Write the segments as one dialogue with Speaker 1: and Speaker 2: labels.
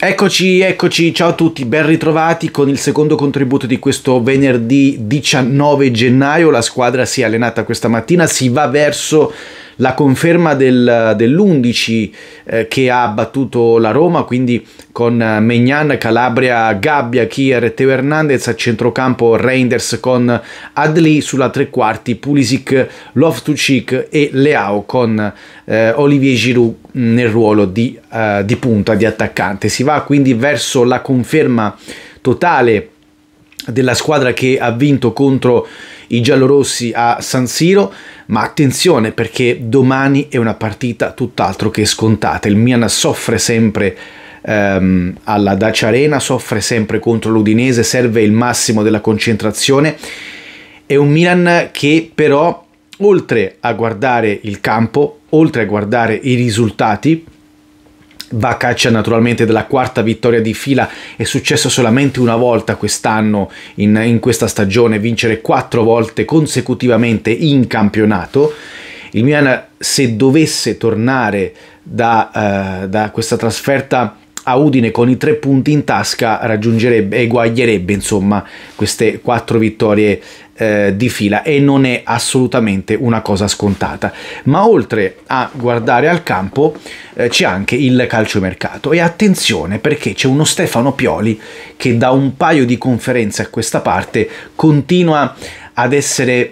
Speaker 1: Eccoci, eccoci, ciao a tutti, ben ritrovati con il secondo contributo di questo venerdì 19 gennaio. La squadra si è allenata questa mattina, si va verso la conferma del, dell'11 eh, che ha battuto la Roma, quindi con eh, Megnan, Calabria, Gabbia, Kier Teo Hernandez a centrocampo, Reinders con Adli sulla tre quarti, Pulisic, Loftucic e Leao con eh, Olivier Giroud mm, nel ruolo di, eh, di punta, di attaccante. Si va quindi verso la conferma totale della squadra che ha vinto contro i giallorossi a San Siro, ma attenzione perché domani è una partita tutt'altro che scontata. Il Milan soffre sempre ehm, alla Dacia Arena, soffre sempre contro l'Udinese, serve il massimo della concentrazione. È un Milan che però, oltre a guardare il campo, oltre a guardare i risultati, va a caccia naturalmente della quarta vittoria di fila, è successo solamente una volta quest'anno in, in questa stagione, vincere quattro volte consecutivamente in campionato. Il Milan se dovesse tornare da, uh, da questa trasferta a Udine con i tre punti in tasca raggiungerebbe e guaglierebbe insomma queste quattro vittorie eh, di fila e non è assolutamente una cosa scontata. Ma oltre a guardare al campo eh, c'è anche il calciomercato e attenzione perché c'è uno Stefano Pioli che da un paio di conferenze a questa parte continua ad essere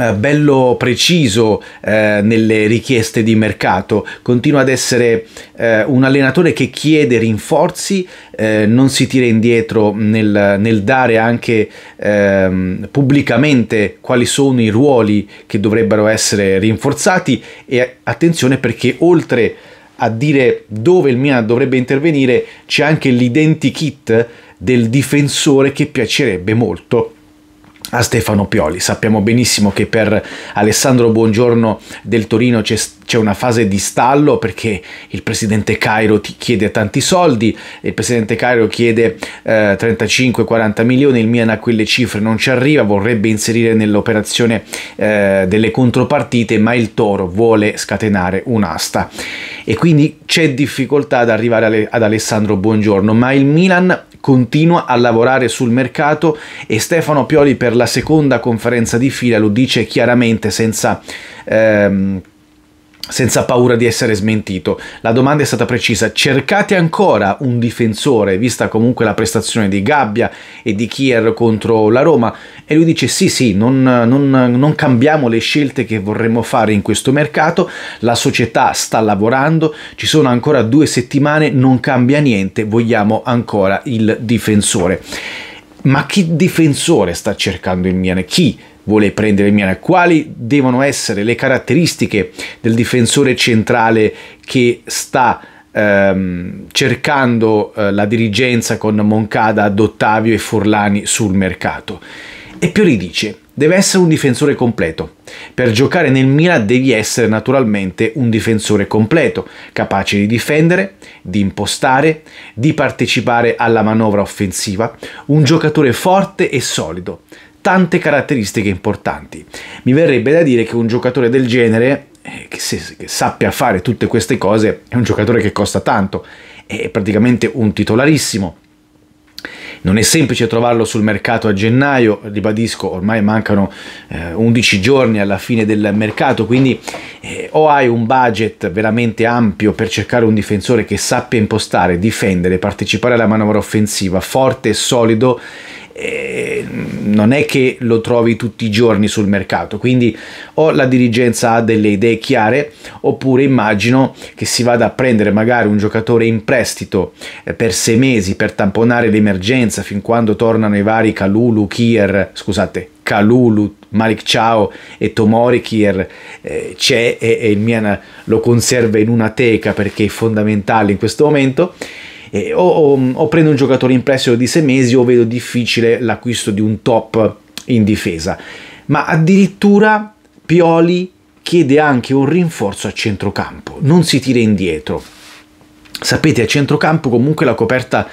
Speaker 1: eh, bello preciso eh, nelle richieste di mercato, continua ad essere eh, un allenatore che chiede rinforzi, eh, non si tira indietro nel, nel dare anche ehm, pubblicamente quali sono i ruoli che dovrebbero essere rinforzati e attenzione perché oltre a dire dove il Milan dovrebbe intervenire c'è anche l'identikit del difensore che piacerebbe molto a Stefano Pioli. Sappiamo benissimo che per Alessandro Buongiorno del Torino c'è stata c'è una fase di stallo perché il presidente Cairo ti chiede tanti soldi, il presidente Cairo chiede eh, 35-40 milioni, il Milan a quelle cifre non ci arriva, vorrebbe inserire nell'operazione eh, delle contropartite, ma il Toro vuole scatenare un'asta e quindi c'è difficoltà ad arrivare ad Alessandro Buongiorno, ma il Milan continua a lavorare sul mercato e Stefano Pioli per la seconda conferenza di fila lo dice chiaramente senza... Ehm, senza paura di essere smentito. La domanda è stata precisa, cercate ancora un difensore, vista comunque la prestazione di Gabbia e di Kier contro la Roma? E lui dice sì sì, non, non, non cambiamo le scelte che vorremmo fare in questo mercato, la società sta lavorando, ci sono ancora due settimane, non cambia niente, vogliamo ancora il difensore. Ma chi difensore sta cercando il Milan? Chi vuole prendere Milan, quali devono essere le caratteristiche del difensore centrale che sta ehm, cercando eh, la dirigenza con Moncada, Dottavio e Forlani sul mercato. E Piori dice, deve essere un difensore completo. Per giocare nel Milan devi essere naturalmente un difensore completo, capace di difendere, di impostare, di partecipare alla manovra offensiva, un giocatore forte e solido tante caratteristiche importanti. Mi verrebbe da dire che un giocatore del genere, eh, che, se, che sappia fare tutte queste cose, è un giocatore che costa tanto, è praticamente un titolarissimo. Non è semplice trovarlo sul mercato a gennaio, ribadisco, ormai mancano eh, 11 giorni alla fine del mercato, quindi eh, o hai un budget veramente ampio per cercare un difensore che sappia impostare, difendere, partecipare alla manovra offensiva, forte e solido, eh, non è che lo trovi tutti i giorni sul mercato, quindi o la dirigenza ha delle idee chiare oppure immagino che si vada a prendere magari un giocatore in prestito eh, per sei mesi per tamponare l'emergenza fin quando tornano i vari Kalulu, Kier, scusate, Kalulu, Malik Ciao e Tomori Kier eh, c'è e, e il Mian lo conserva in una teca perché è fondamentale in questo momento eh, o, o, o, prendo un giocatore in prestito di 6 mesi o vedo difficile l'acquisto di un top in difesa. Ma addirittura Pioli chiede anche un rinforzo a centrocampo, non si tira indietro. Sapete, a centrocampo comunque la coperta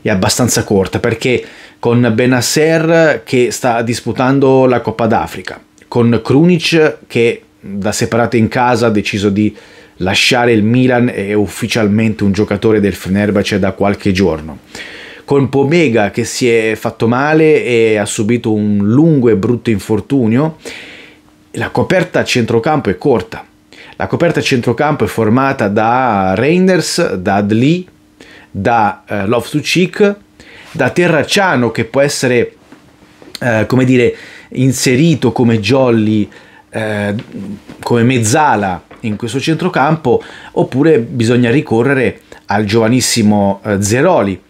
Speaker 1: è abbastanza corta perché con Benasser che sta disputando la Coppa d'Africa, con Krunic che da separato in casa ha deciso di lasciare il Milan è ufficialmente un giocatore del Fenerbahce da qualche giorno. Con Pomega che si è fatto male e ha subito un lungo e brutto infortunio, la coperta a centrocampo è corta. La coperta a centrocampo è formata da Reinders, da Adli, da eh, Loftus-Cheek, da Terracciano che può essere, eh, come dire, inserito come jolly, eh, come mezzala in questo centrocampo oppure bisogna ricorrere al giovanissimo eh, Zeroli.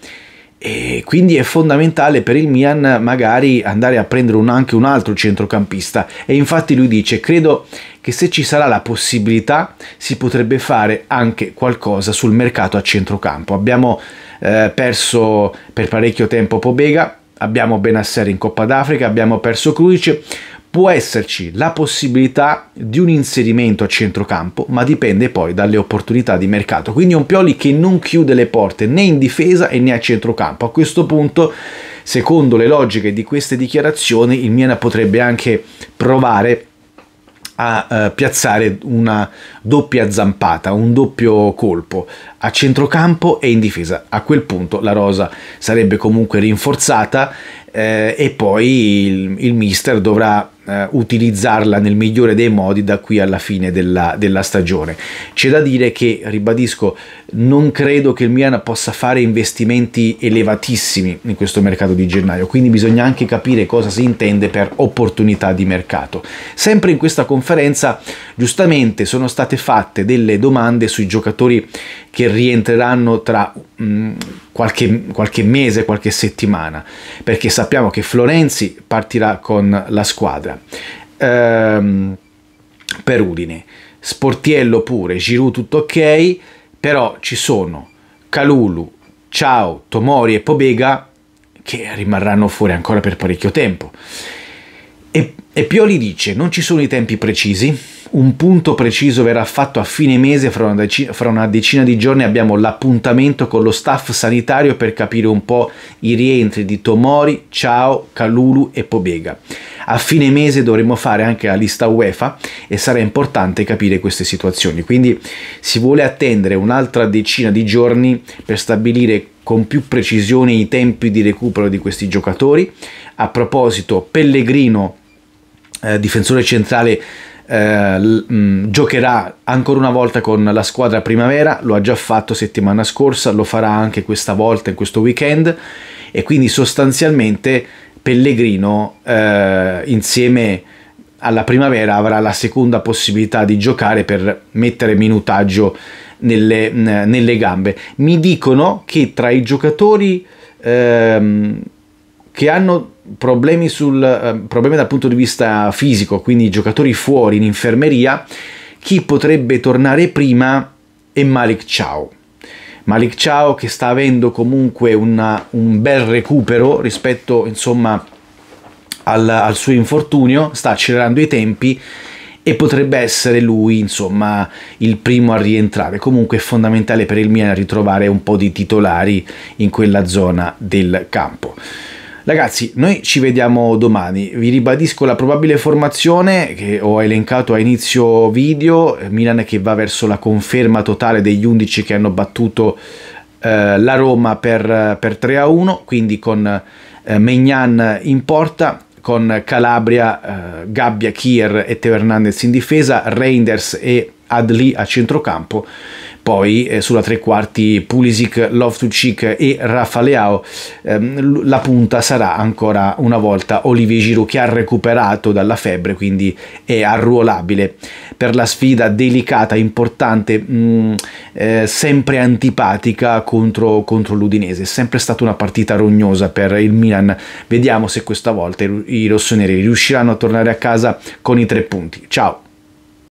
Speaker 1: E quindi è fondamentale per il Mian magari andare a prendere un, anche un altro centrocampista e infatti lui dice credo che se ci sarà la possibilità si potrebbe fare anche qualcosa sul mercato a centrocampo abbiamo eh, perso per parecchio tempo Pobega abbiamo Benasser in Coppa d'Africa abbiamo perso Cruic può esserci la possibilità di un inserimento a centrocampo, ma dipende poi dalle opportunità di mercato. Quindi è un Pioli che non chiude le porte né in difesa né a centrocampo. A questo punto, secondo le logiche di queste dichiarazioni, il Miena potrebbe anche provare a eh, piazzare una doppia zampata, un doppio colpo a centrocampo e in difesa. A quel punto la rosa sarebbe comunque rinforzata eh, e poi il, il mister dovrà eh, utilizzarla nel migliore dei modi da qui alla fine della, della stagione. C'è da dire che, ribadisco, non credo che il Milan possa fare investimenti elevatissimi in questo mercato di gennaio, quindi bisogna anche capire cosa si intende per opportunità di mercato. Sempre in questa conferenza, giustamente, sono state fatte delle domande sui giocatori che rientreranno tra... Mh, mm, qualche, qualche mese, qualche settimana, perché sappiamo che Florenzi partirà con la squadra. Ehm, per Udine, Sportiello pure, Giroud tutto ok, però ci sono Calulu, Ciao, Tomori e Pobega che rimarranno fuori ancora per parecchio tempo. E, e Pioli dice non ci sono i tempi precisi, un punto preciso verrà fatto a fine mese, fra una, decina, fra una decina di giorni abbiamo l'appuntamento con lo staff sanitario per capire un po' i rientri di Tomori, Ciao, Calulu e Pobega. A fine mese dovremo fare anche la lista UEFA e sarà importante capire queste situazioni, quindi si vuole attendere un'altra decina di giorni per stabilire con più precisione i tempi di recupero di questi giocatori. A proposito, Pellegrino, eh, difensore centrale eh, mh, mm, giocherà ancora una volta con la squadra primavera, lo ha già fatto settimana scorsa, lo farà anche questa volta in questo weekend e quindi sostanzialmente Pellegrino eh, insieme alla primavera avrà la seconda possibilità di giocare per mettere minutaggio nelle, mh, nelle gambe. Mi dicono che tra i giocatori ehm, che hanno problemi, sul, eh, problemi dal punto di vista fisico, quindi giocatori fuori in infermeria, chi potrebbe tornare prima è Malik Ciao. Malik Ciao che sta avendo comunque una, un bel recupero rispetto insomma al, al suo infortunio, sta accelerando i tempi e potrebbe essere lui insomma il primo a rientrare comunque è fondamentale per il Milan ritrovare un po' di titolari in quella zona del campo Ragazzi, noi ci vediamo domani. Vi ribadisco la probabile formazione che ho elencato a inizio video. Milan che va verso la conferma totale degli 11 che hanno battuto eh, la Roma per, per 3-1, quindi con eh, Megnan in porta con Calabria, eh, Gabbia, Kier e Teo Hernandez in difesa, Reinders e Adli a centrocampo poi eh, sulla tre quarti Pulisic, Loftucic e Rafa Leao, ehm, la punta sarà ancora una volta Olivier Giroud che ha recuperato dalla febbre, quindi è arruolabile per la sfida delicata, importante, mh, mm, eh, sempre antipatica contro, contro l'Udinese. È sempre stata una partita rognosa per il Milan, vediamo se questa volta i rossoneri riusciranno a tornare a casa con i tre punti. Ciao!